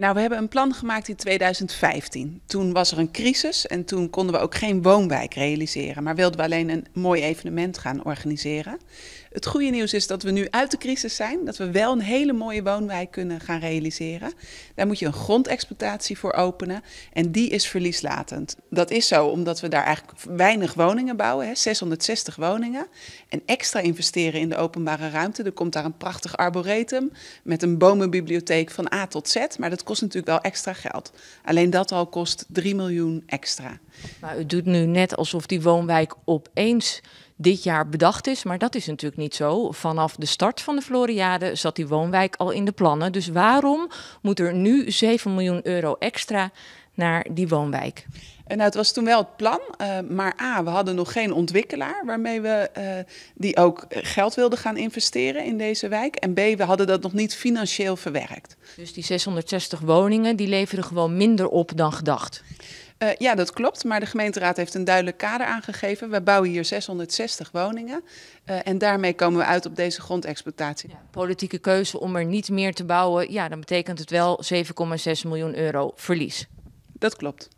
Nou, we hebben een plan gemaakt in 2015. Toen was er een crisis en toen konden we ook geen woonwijk realiseren, maar wilden we alleen een mooi evenement gaan organiseren. Het goede nieuws is dat we nu uit de crisis zijn. Dat we wel een hele mooie woonwijk kunnen gaan realiseren. Daar moet je een grondexploitatie voor openen. En die is verlieslatend. Dat is zo omdat we daar eigenlijk weinig woningen bouwen. Hè, 660 woningen. En extra investeren in de openbare ruimte. Er komt daar een prachtig arboretum. Met een bomenbibliotheek van A tot Z. Maar dat kost natuurlijk wel extra geld. Alleen dat al kost 3 miljoen extra. Maar u doet nu net alsof die woonwijk opeens dit jaar bedacht is. Maar dat is natuurlijk niet zo. Vanaf de start van de Floriade zat die woonwijk al in de plannen. Dus waarom moet er nu 7 miljoen euro extra naar die woonwijk? En nou, het was toen wel het plan, eh, maar A, we hadden nog geen ontwikkelaar waarmee we eh, die ook geld wilden gaan investeren in deze wijk. En B, we hadden dat nog niet financieel verwerkt. Dus die 660 woningen, die leveren gewoon minder op dan gedacht? Eh, ja, dat klopt. Maar de gemeenteraad heeft een duidelijk kader aangegeven. We bouwen hier 660 woningen. Eh, en daarmee komen we uit op deze grondexploitatie. politieke keuze om er niet meer te bouwen, ja, dan betekent het wel 7,6 miljoen euro verlies. Dat klopt.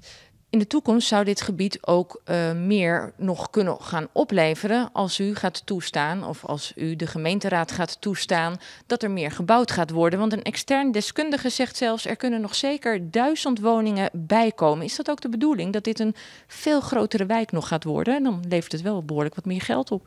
In de toekomst zou dit gebied ook eh, meer nog kunnen gaan opleveren als u gaat toestaan, of als u de gemeenteraad gaat toestaan, dat er meer gebouwd gaat worden. Want een extern deskundige zegt zelfs, er kunnen nog zeker duizend woningen bijkomen. Is dat ook de bedoeling, dat dit een veel grotere wijk nog gaat worden? En dan levert het wel behoorlijk wat meer geld op.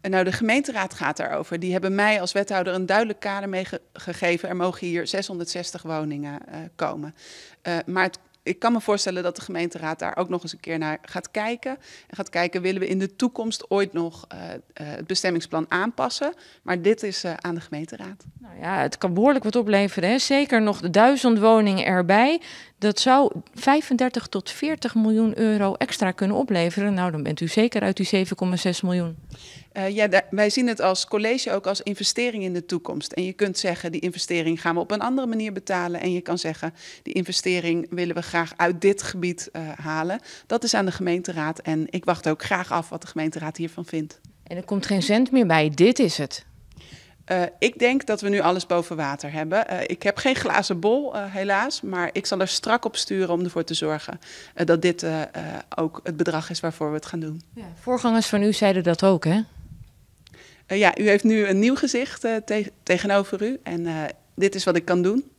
En nou, de gemeenteraad gaat daarover. Die hebben mij als wethouder een duidelijk kader meegegeven. Ge er mogen hier 660 woningen eh, komen. Eh, maar het ik kan me voorstellen dat de gemeenteraad daar ook nog eens een keer naar gaat kijken. En gaat kijken, willen we in de toekomst ooit nog eh, eh, het bestemmingsplan aanpassen? Maar dit is eh, aan de gemeenteraad. Nou ja, het kan behoorlijk wat opleveren. Hè? Zeker nog de duizend woningen erbij. Dat zou 35 tot 40 miljoen euro extra kunnen opleveren. Nou, dan bent u zeker uit die 7,6 miljoen. Eh, ja, wij zien het als college ook als investering in de toekomst. En je kunt zeggen, die investering gaan we op een andere manier betalen. En je kan zeggen, die investering willen we graag uit dit gebied eh, halen. Dat is aan de gemeenteraad. En ik wacht ook graag af wat de gemeenteraad hiervan vindt. En er komt geen cent meer bij. Dit is het. Eh, ik denk dat we nu alles boven water hebben. Eh, ik heb geen glazen bol, eh, helaas. Maar ik zal er strak op sturen om ervoor te zorgen dat dit ook het bedrag is waarvoor we het gaan doen. voorgangers van u zeiden dat ook, hè? ja, u heeft nu een nieuw gezicht tegenover u. En dit is wat ik kan doen.